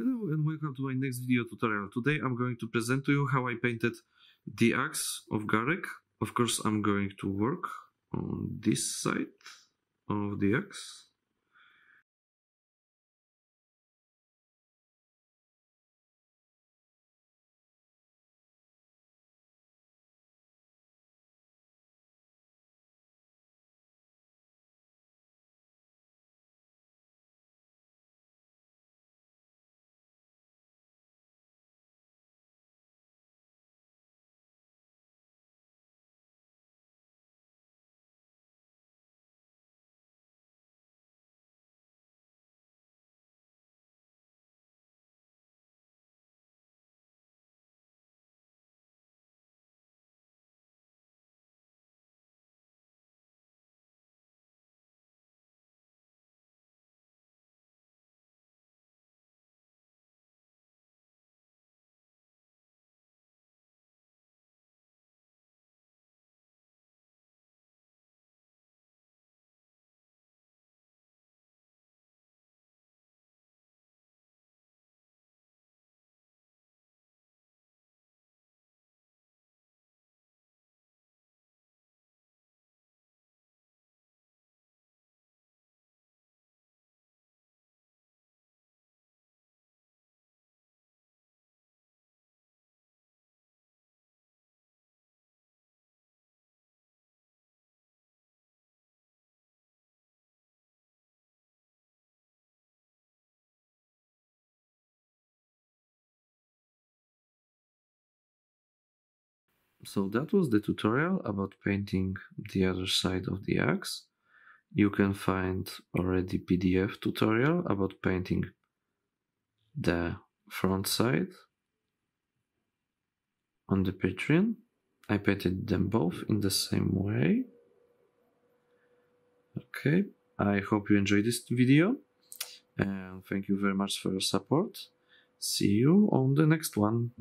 Hello and welcome to my next video tutorial. Today I'm going to present to you how I painted the axe of Garek. Of course I'm going to work on this side of the axe. so that was the tutorial about painting the other side of the axe. You can find already PDF tutorial about painting the front side on the Patreon. I painted them both in the same way. Okay, I hope you enjoyed this video and thank you very much for your support. See you on the next one.